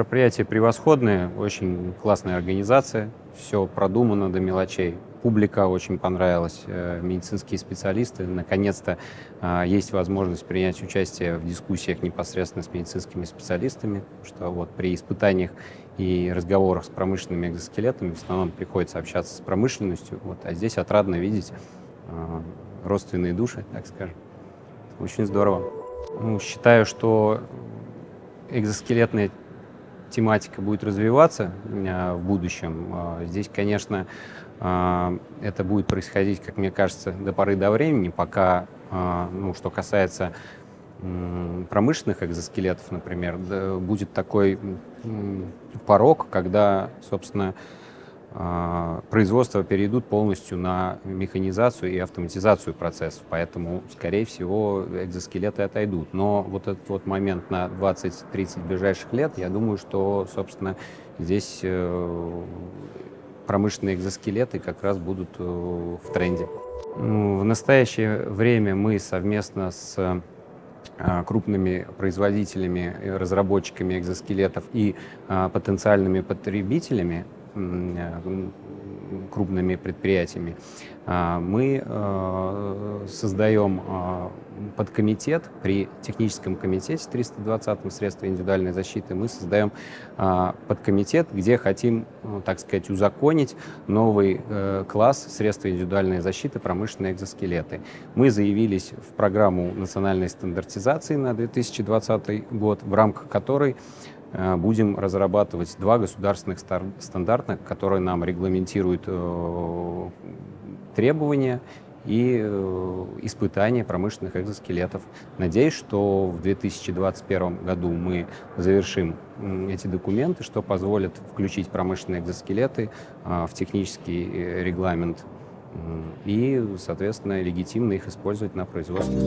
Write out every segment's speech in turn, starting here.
мероприятия превосходные, очень классная организация, все продумано до мелочей. Публика очень понравилась, э, медицинские специалисты. Наконец-то э, есть возможность принять участие в дискуссиях непосредственно с медицинскими специалистами, что вот при испытаниях и разговорах с промышленными экзоскелетами в основном приходится общаться с промышленностью, вот, а здесь отрадно видеть э, родственные души, так скажем. Очень здорово. Ну, считаю, что экзоскелетная тематика будет развиваться э, в будущем. Э, здесь, конечно, э, это будет происходить, как мне кажется, до поры до времени, пока, ну, что касается промышленных экзоскелетов, например, будет такой порог, когда, собственно, а, производства перейдут полностью на механизацию и автоматизацию процессов, поэтому, скорее всего, экзоскелеты отойдут. Но вот этот вот момент на 20-30 ближайших лет, я думаю, что, собственно, здесь э, промышленные экзоскелеты как раз будут э, в тренде. Ну, в настоящее время мы совместно с э, крупными производителями, разработчиками экзоскелетов и потенциальными потребителями Э, крупными предприятиями. А, мы э, создаем а, подкомитет при техническом комитете 320 средства индивидуальной защиты. Мы создаем а, подкомитет, где хотим, э, так сказать, узаконить новый класс средств индивидуальной защиты промышленные экзоскелеты. Мы заявились в программу национальной стандартизации на 2020 год, в рамках которой Э, будем разрабатывать два государственных стандарта, которые нам регламентируют э, требования и э, испытания промышленных экзоскелетов. Надеюсь, что в 2021 году мы завершим эти документы, что позволит включить промышленные экзоскелеты в технический регламент и, соответственно, легитимно их использовать на производстве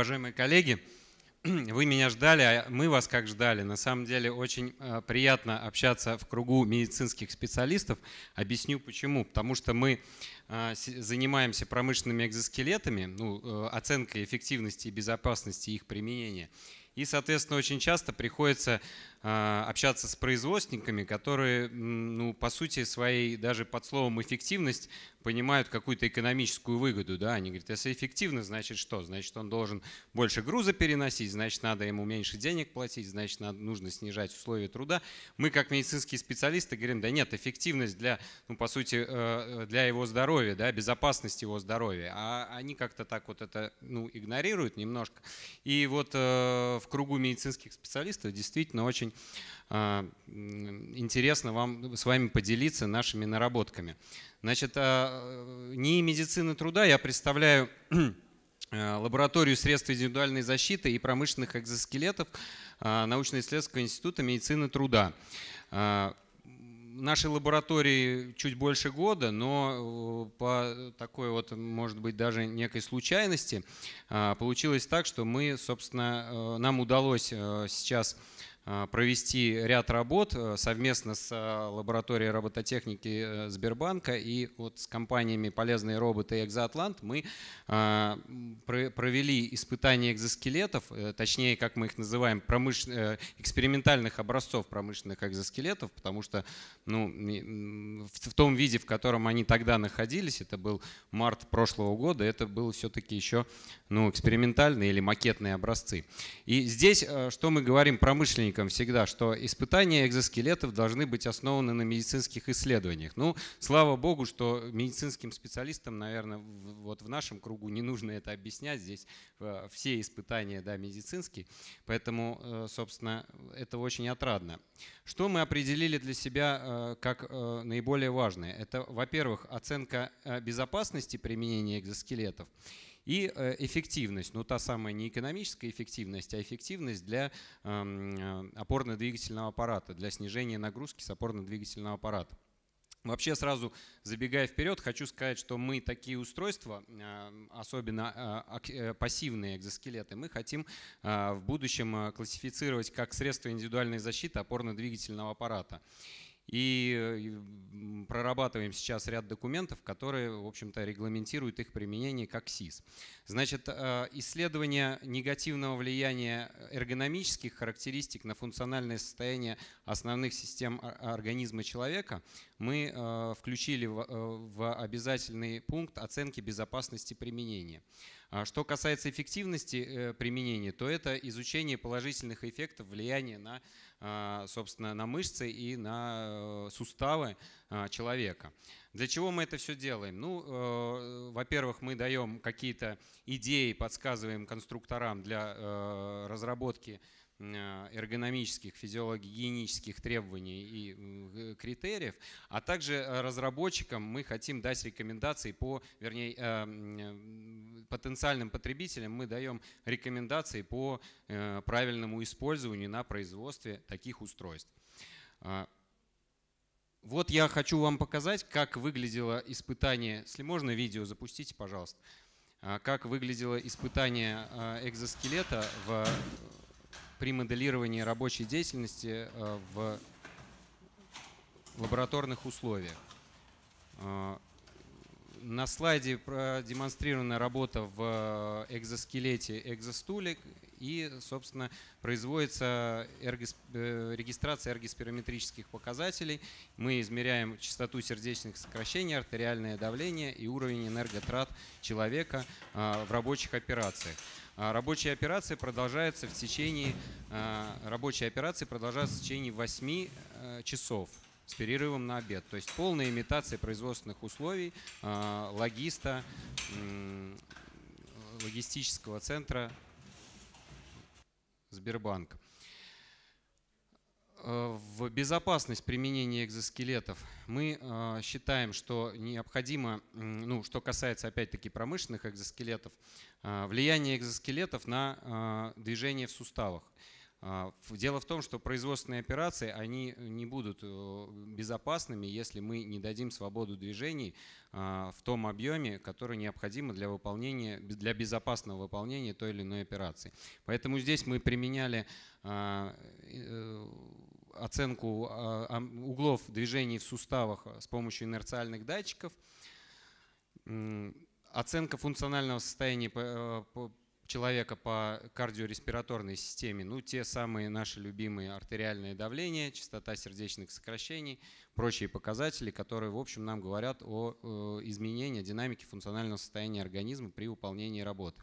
уважаемые коллеги. Вы меня ждали, а мы вас как ждали. На самом деле очень э, приятно общаться в кругу медицинских специалистов. Объясню почему. Потому что мы э, занимаемся промышленными экзоскелетами, ну, э, оценкой эффективности и безопасности их применения. И, соответственно, очень часто приходится а, общаться с производственниками, которые, ну, по сути своей, даже под словом эффективность понимают какую-то экономическую выгоду. Да? Они говорят, если эффективно, значит что? Значит, он должен больше груза переносить, значит, надо ему меньше денег платить, значит, надо, нужно снижать условия труда. Мы, как медицинские специалисты, говорим, да нет, эффективность для, ну, по сути, э, для его здоровья, да, безопасность его здоровья. А они как-то так вот это, ну, игнорируют немножко. И вот э, в кругу медицинских специалистов действительно очень очень э, интересно вам с вами поделиться нашими наработками. Значит, э, не медицины труда я представляю э, лабораторию средств индивидуальной защиты и промышленных экзоскелетов научно-исследовательского института медицины труда. Нашей лаборатории чуть больше года, но по такой вот, может быть, даже некой случайности получилось так, что мы, собственно, нам удалось сейчас Э, провести ряд работ э, совместно с э, лабораторией робототехники Сбербанка и вот с компаниями «Полезные роботы» и «Экзоатлант» мы провели испытания экзоскелетов, точнее, как мы их называем, экспериментальных образцов промышленных экзоскелетов, потому что ну, в том виде, в котором они тогда находились, это был март прошлого года, это было все-таки еще ну, экспериментальные или макетные образцы. И здесь, что мы говорим, промышленники поклонником всегда, что испытания экзоскелетов должны быть основаны на медицинских исследованиях. Ну, слава богу, что медицинским специалистам, наверное, вот в нашем кругу не нужно это объяснять. Здесь э, все испытания да, медицинские, поэтому, э, собственно, это очень отрадно. Что мы определили для себя э, как наиболее важное? Это, во-первых, оценка безопасности применения экзоскелетов – и э, эффективность, ну та самая не экономическая эффективность, а эффективность для эм, э, опорно-двигательного аппарата, для снижения нагрузки с опорно-двигательного аппарата. Вообще сразу забегая вперед, хочу сказать, что мы такие устройства, э, особенно пассивные экзоскелеты, мы хотим в будущем классифицировать как средство индивидуальной защиты опорно-двигательного аппарата. И прорабатываем сейчас ряд документов, которые, в общем-то, регламентируют их применение как СИС. Значит, э, исследование негативного влияния эргономических характеристик на функциональное состояние основных систем организма человека мы э, включили э, в обязательный пункт оценки безопасности применения. А что касается эффективности э, применения, то это изучение положительных эффектов влияния на, а, собственно, на мышцы и на э, суставы а, человека. Для чего мы это все делаем? Ну, э, во-первых, мы даем какие-то идеи, подсказываем конструкторам для разработки Э, эргономических, физиологических требований и э, критериев, а также э, разработчикам мы хотим дать рекомендации по, вернее, потенциальным потребителям мы даем рекомендации по правильному использованию на производстве таких устройств. А, вот я хочу вам показать, как выглядело испытание, если можно видео запустите, пожалуйста, а, как выглядело испытание экзоскелета в при моделировании рабочей деятельности э, в лабораторных условиях. Э, на слайде продемонстрирована работа в э, экзоскелете экзостулик и, собственно, производится регистрация эргоспирометрических показателей. Мы измеряем частоту сердечных сокращений, артериальное давление и уровень энерготрат человека в рабочих операциях. А, рабочие операции продолжаются в течение, а, рабочие операции продолжаются в течение 8 э, часов с перерывом на обед. То есть полная имитация производственных условий а, логиста, логистического центра Сбербанка. Э, в безопасность применения экзоскелетов мы э, считаем, что необходимо, ну, что касается опять-таки промышленных экзоскелетов, э, влияние экзоскелетов на движение в суставах. Дело в том, что производственные операции, они не будут безопасными, если мы не дадим свободу движений в том объеме, который необходим для, выполнения, для безопасного выполнения той или иной операции. Поэтому здесь мы применяли оценку а, а, углов движений в суставах а, с помощью инерциальных датчиков, оценка функционального состояния э, человека по кардиореспираторной системе, ну те самые наши любимые артериальное давление, частота сердечных сокращений, прочие показатели, которые, в общем, нам говорят о э, изменении динамики функционального состояния организма при выполнении работы.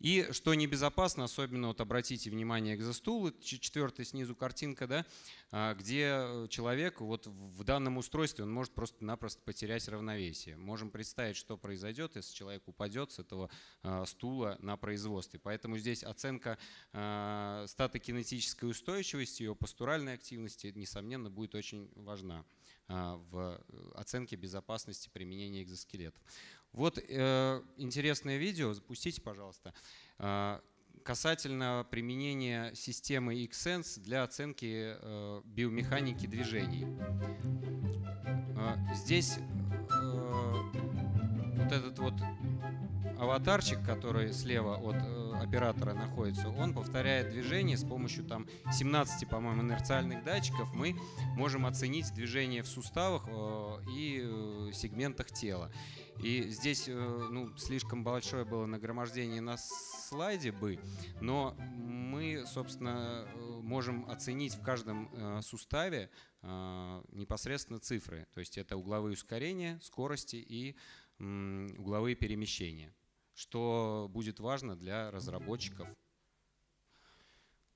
И что небезопасно, особенно вот обратите внимание к застулу, четвертая снизу картинка, да, а, где человек вот в данном устройстве, он может просто-напросто потерять равновесие. Можем представить, что произойдет, если человек упадет с этого а, стула на производстве. Поэтому здесь оценка а, статокинетической устойчивости, ее постуральной активности, несомненно, будет очень важна. А, в э, оценке безопасности применения экзоскелетов. Вот э, интересное видео, запустите, пожалуйста, а, касательно применения системы X-Sense для оценки э, биомеханики движений. А, здесь вот этот вот аватарчик, который слева от э, оператора находится, он повторяет движение с помощью там 17, по-моему, инерциальных датчиков. Мы можем оценить движение в суставах э, и э, сегментах тела. И здесь ну, слишком большое было нагромождение на слайде бы, но мы, собственно, можем оценить в каждом суставе непосредственно цифры. То есть это угловые ускорения, скорости и угловые перемещения что будет важно для разработчиков.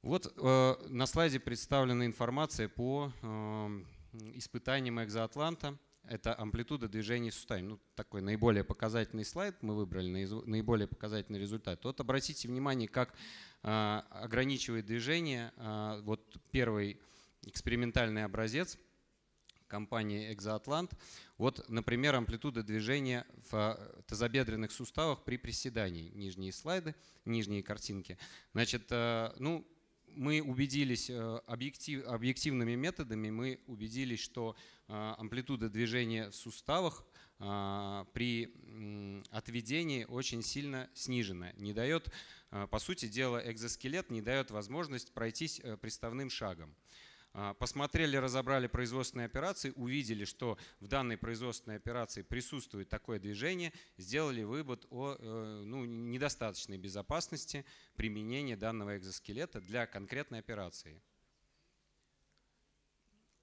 Вот э, на слайде представлена информация по э, испытаниям экзоатланта. Это амплитуда движений суставов. Ну, такой наиболее показательный слайд мы выбрали, наиболее показательный результат. Вот обратите внимание, как э, ограничивает движение э, вот первый экспериментальный образец – компании «Экзоатлант». Вот, например, амплитуда движения в э, тазобедренных суставах при приседании. Нижние слайды, нижние картинки. Значит, э, ну, мы убедились э, объектив, объективными методами, мы убедились, что амплитуда движения в суставах при отведении очень сильно снижена. Не дает, по сути дела, экзоскелет не дает возможность пройтись приставным шагом. А, посмотрели, разобрали производственные операции, увидели, что в данной производственной операции присутствует такое движение, сделали вывод о э, ну, недостаточной безопасности применения данного экзоскелета для конкретной операции.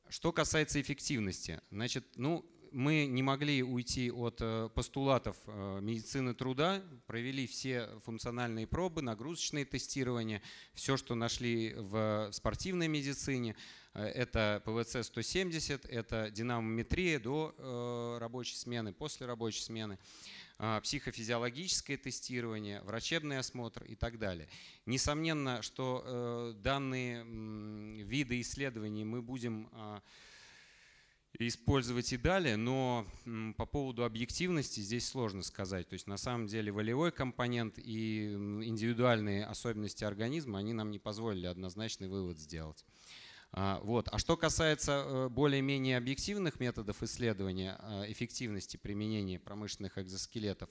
Что касается эффективности, значит, ну, мы не могли уйти от э, постулатов э, медицины труда, провели все функциональные пробы, нагрузочные тестирования, все, что нашли в спортивной медицине. Э, это ПВЦ-170, это динамометрия до рабочей смены, после рабочей смены психофизиологическое тестирование, врачебный осмотр и так далее. Несомненно, что данные виды исследований мы будем использовать и далее, но по поводу объективности здесь сложно сказать. То есть на самом деле волевой компонент и индивидуальные особенности организма, они нам не позволили однозначный вывод сделать. А, вот. А что касается э, более-менее объективных методов исследования э, эффективности применения промышленных экзоскелетов,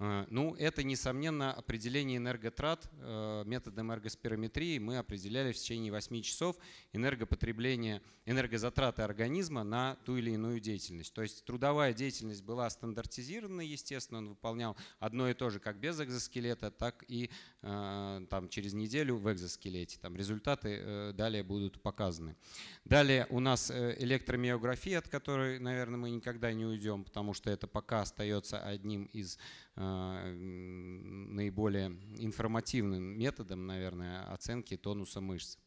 Э, ну, это, несомненно, определение энерготрат э, методом эргоспирометрии. Мы определяли в течение 8 часов энергопотребление, энергозатраты организма на ту или иную деятельность. То есть трудовая деятельность была стандартизирована, естественно, он выполнял одно и то же как без экзоскелета, так и э, там, через неделю в экзоскелете. Там результаты далее будут показаны. Далее у нас электромиография, от которой, наверное, мы никогда не уйдем, потому что это пока остается одним из а, наиболее информативным методом, наверное, оценки тонуса мышц.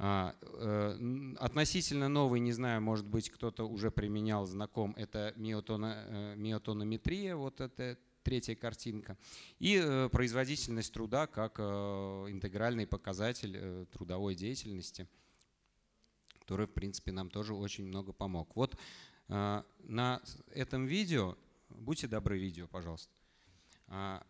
А, э, относительно новый, не знаю, может быть, кто-то уже применял, знаком, это э, миотонометрия, вот это третья картинка, и э, производительность труда как интегральный показатель трудовой деятельности, который, в принципе, нам тоже очень много помог. Вот на этом видео, будьте добры, видео, пожалуйста. А,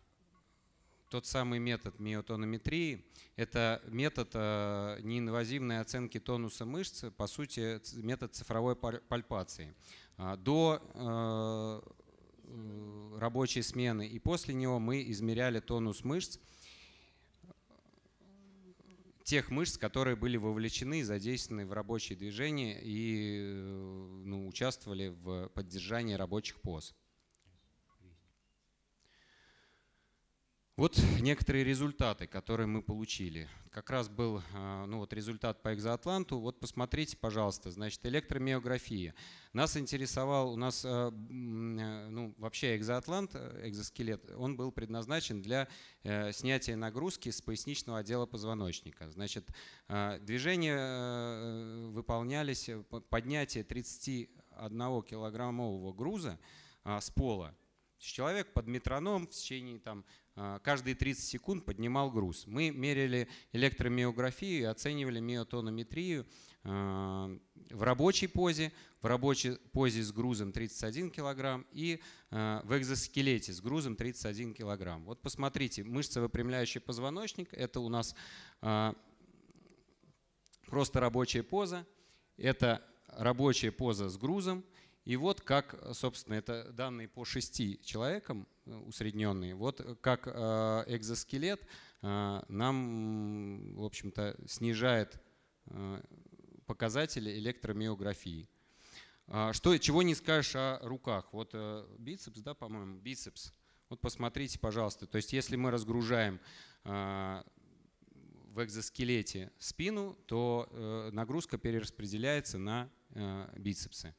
тот самый метод миотонометрии. Это метод э, неинвазивной оценки тонуса мышцы, по сути, метод цифровой пальпации. А, до э, э, рабочей смены и после него мы измеряли тонус мышц, тех мышц, которые были вовлечены задействованы в рабочие движения и ну, участвовали в поддержании рабочих поз. Вот некоторые результаты, которые мы получили. Как раз был э, ну вот, результат по экзоатланту. Вот посмотрите, пожалуйста, значит, электромиография. Нас интересовал, у нас э, э, ну, вообще экзоатлант, экзоскелет, он был предназначен для снятия нагрузки с поясничного отдела позвоночника. Значит, движения выполнялись, поднятие 31 килограммового груза а, с пола – Человек под метроном в течение там, а, каждые 30 секунд поднимал груз. Мы мерили электромиографию и оценивали миотонометрию а, в рабочей позе, в рабочей позе с грузом 31 кг и а, в экзоскелете с грузом 31 кг. Вот посмотрите, мышцевыпрямляющий позвоночник – это у нас просто рабочая поза, это рабочая поза с грузом – и вот как, э, собственно, это данные по шести человекам э, усредненные, вот как э, экзоскелет нам, в общем-то, снижает показатели электромиографии. А, что, чего не скажешь о руках. Вот бицепс, да, по-моему, бицепс. Вот посмотрите, пожалуйста. То есть если мы разгружаем в экзоскелете спину, то нагрузка перераспределяется на бицепсы.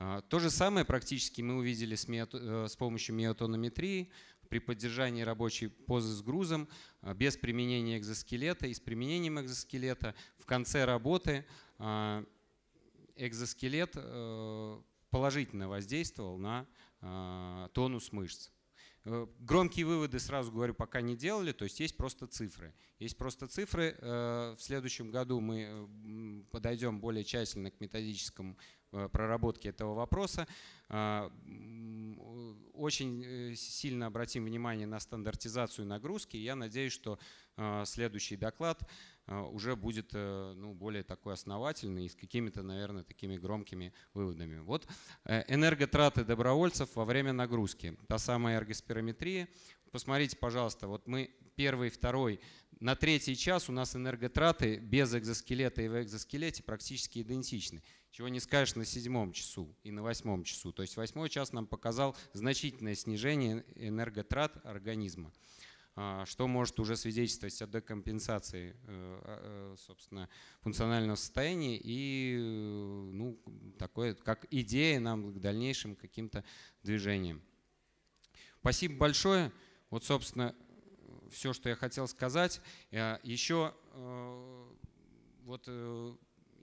А, то же самое практически мы увидели с, миото, э, с помощью миотонометрии при поддержании рабочей позы с грузом а, без применения экзоскелета и с применением экзоскелета в конце работы а, экзоскелет э, положительно воздействовал на тонус мышц. Э, громкие выводы, сразу говорю, пока не делали, то есть есть просто цифры. Есть просто цифры. В следующем году мы подойдем более тщательно к методическому Э, проработки этого вопроса. Э, очень э, сильно обратим внимание на стандартизацию нагрузки. Я надеюсь, что следующий доклад уже будет ну, более такой основательный и с какими-то, наверное, такими громкими выводами. Вот энерготраты добровольцев во время нагрузки. Та самая эргоспирометрия. Посмотрите, пожалуйста, вот мы первый, второй, на третий час у нас энерготраты без экзоскелета и в экзоскелете практически идентичны чего не скажешь на седьмом часу и на восьмом часу. То есть восьмой час нам показал значительное снижение энерготрат организма, а, что может уже свидетельствовать о декомпенсации э, а, э, собственно, функционального состояния и э, ну, такое, как идея нам к дальнейшим каким-то движениям. Спасибо большое. Вот, собственно, все, что я хотел сказать. Еще вот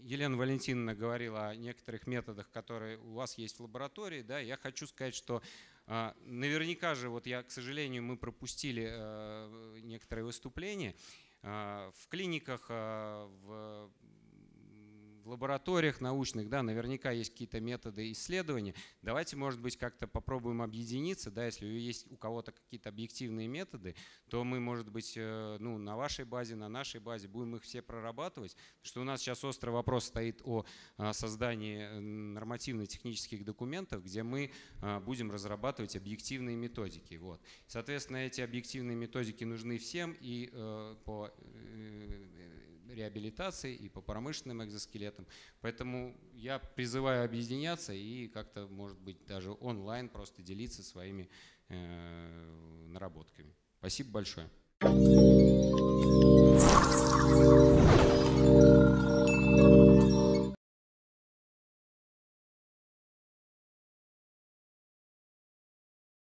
Елена Валентиновна говорила о некоторых методах, которые у вас есть в лаборатории. Да, я хочу сказать, что а, наверняка же, вот я, к сожалению, мы пропустили э, некоторые выступления. А, в клиниках, а, в в лабораториях научных, да, наверняка есть какие-то методы исследования. Давайте, может быть, как-то попробуем объединиться, да, если есть у кого-то какие-то объективные методы, то мы, может быть, э, ну, на вашей базе, на нашей базе будем их все прорабатывать, что у нас сейчас острый вопрос стоит о э, создании э, нормативно-технических документов, где мы будем разрабатывать объективные методики. Вот. Соответственно, эти объективные методики нужны всем и по реабилитации, и по промышленным экзоскелетам. Поэтому я призываю объединяться и как-то, может быть, даже онлайн просто делиться своими э, наработками. Спасибо большое.